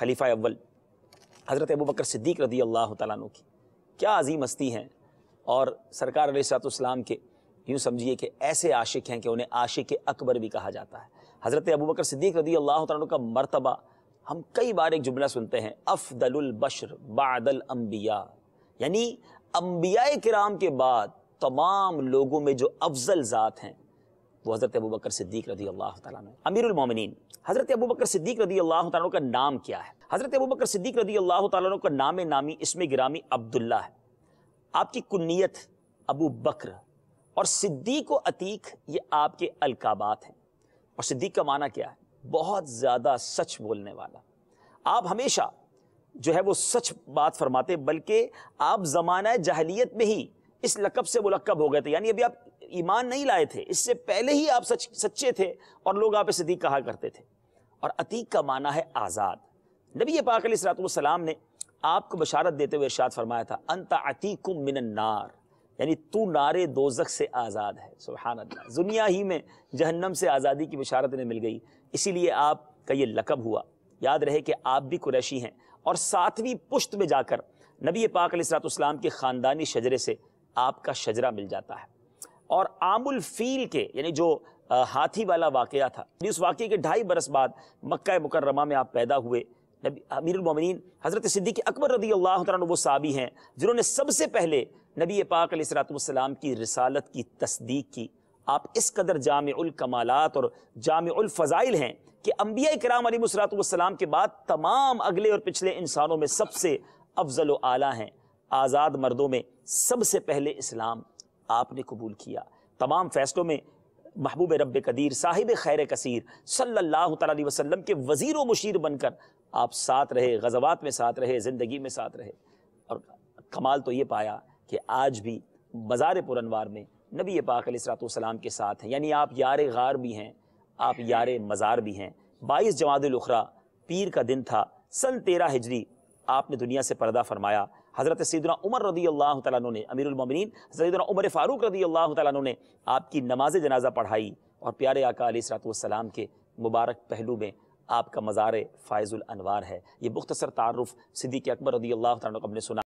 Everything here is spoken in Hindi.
खलीफ़ा अव्वल हज़रत अबू बकर सिद्दीक रदी अल्लाह तु की क्या अजीम हस्ती हैं और सरकार सातम के यूँ समझिए कि ऐसे आशिक हैं कि उन्हें आशिक अकबर भी कहा जाता है हज़रत अबू बकर सिद्दीक रदी अल्लाह तु का मरतबा हम कई बार एक जुमला सुनते हैं अफ़दलबशर बादल अम्बिया यानी अम्बिया कराम के बाद तमाम लोगों में जो अफजल ज़ात हैं वो हज़रत अबू बकर सिद्दीक रदी अल्लाह तु अमीरमिन हज़रत अबू बकर सिद्दीक रदी अल्लाह तु का नाम क्या है हज़रत अबू बकर सिद्दीक रदी अल्लाह तु का नाम नामी इसमें गिरामी अब्दुल्ला है आपकी कुन्नीत अबू बकर और सिद्दीक व अतीक ये आपके अलकाबात हैं और सिद्दीक का माना क्या है बहुत ज़्यादा सच बोलने वाला आप हमेशा जो है वो सच बात फरमाते बल्कि आप ज़माना जहलीत में ही इस लकब से मुलकब हो गए थे यानी अभी आप ईमान नहीं लाए थे इससे पहले ही आप सच सच्चे थे और लोग आप सदीक कहा करते थे और अतीक का माना है आज़ाद नबी पाक सलाम ने आपको बशारत देते हुए इर्शाद फरमाया था अंत अतीकुम मिनन्नार यानी तू नारे दोजक से आज़ाद है सुबहान दुनिया ही में जहन्नम से आज़ादी की बशारत ने मिल गई इसीलिए आपका ये लकब हुआ याद रहे कि आप भी कुरैशी हैं और सातवीं पुश्त में जाकर नबी पाक सलाम के ख़ानदानी शजरे से आपका शजरा मिल जाता है और आमुल फील के यानी जो हाथी वाला वाक़ था उस वाक़े के ढाई बरस बाद मक्का मुकर्रमा में आप पैदा हुए नबी अमीरमिन हज़रत सिद्दीक अकबर रदी अल्लाह वो साबी हैं जिन्होंने सबसे पहले नबी पाक सलाम की रसालत की तस्दीक की आप इस कदर जाम कमालत और जाम फ़ज़ाइल हैं कि अम्बिया कराम अलीसलाम के बाद तमाम अगले और पिछले इंसानों में सबसे अफजल आला हैं आज़ाद मर्दों में सबसे पहले इस्लाम आपने कबूल किया तमाम फैसलों में महबूब रब कदीर साहिब खैर कसीर सल्लल्लाहु अल्लाह वसल्लम के वज़ीर व मुशीर बनकर आप साथ रहे गज़बात में साथ रहे ज़िंदगी में साथ रहे और कमाल तो ये पाया कि आज भी बाज़ार पुरनवार में नबी पाक सलाम के साथ हैं यानी आप यार गार भी हैं आप यार मज़ार भी हैं बाईस जमादुलखरा पीर का दिन था सन तेरह हिजरी आपने दुनिया से पर्दा फरमाया हज़रत सैदा उमर रदी अल्लाह तु ने अमीरमिन सैदा उमर फ़ारूक रदी अल्लाह तु ने आपकी नमाज जनाजा पढ़ाई और प्यारे आका के मुबारक पहलू में आपका मज़ार फ़ायज़ुल अनवार है ये मुख्तसर तारफ़ सिद्दीक अकबर रदी अल्लाह तुमने सुना